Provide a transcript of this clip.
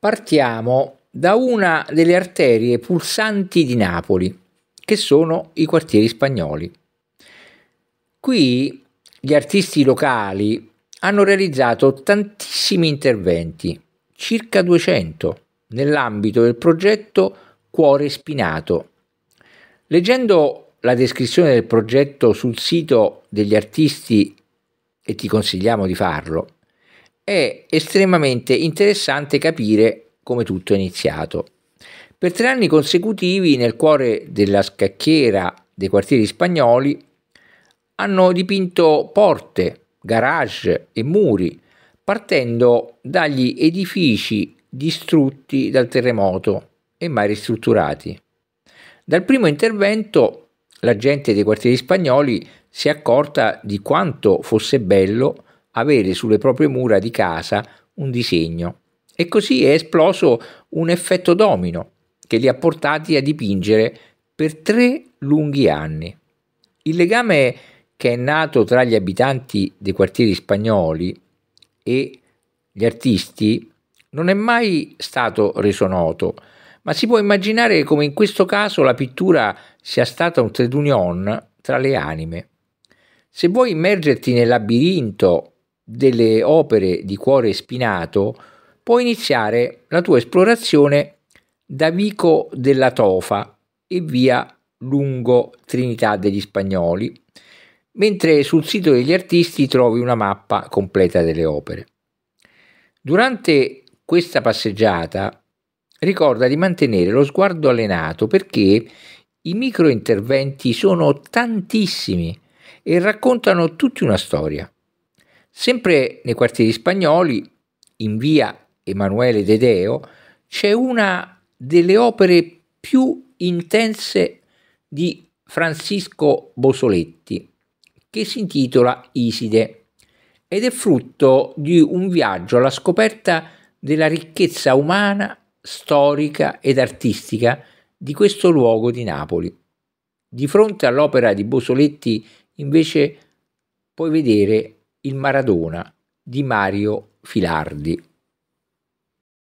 Partiamo da una delle arterie pulsanti di Napoli, che sono i quartieri spagnoli. Qui gli artisti locali hanno realizzato tantissimi interventi, circa 200, nell'ambito del progetto Cuore Spinato. Leggendo la descrizione del progetto sul sito degli artisti, e ti consigliamo di farlo, è estremamente interessante capire come tutto è iniziato. Per tre anni consecutivi nel cuore della scacchiera dei quartieri spagnoli hanno dipinto porte, garage e muri, partendo dagli edifici distrutti dal terremoto e mai ristrutturati. Dal primo intervento la gente dei quartieri spagnoli si è accorta di quanto fosse bello avere sulle proprie mura di casa un disegno. E così è esploso un effetto domino che li ha portati a dipingere per tre lunghi anni. Il legame che è nato tra gli abitanti dei quartieri spagnoli e gli artisti non è mai stato reso noto, ma si può immaginare come in questo caso la pittura sia stata un union tra le anime. Se vuoi immergerti nel labirinto delle opere di cuore spinato, puoi iniziare la tua esplorazione da Vico della Tofa e via lungo Trinità degli Spagnoli, mentre sul sito degli artisti trovi una mappa completa delle opere. Durante questa passeggiata ricorda di mantenere lo sguardo allenato perché i microinterventi sono tantissimi e raccontano tutti una storia. Sempre nei quartieri spagnoli, in via Emanuele Dedeo, c'è una delle opere più intense di Francisco Bosoletti, che si intitola Iside ed è frutto di un viaggio alla scoperta della ricchezza umana, storica ed artistica di questo luogo di Napoli. Di fronte all'opera di Bosoletti invece puoi vedere il Maradona di Mario Filardi.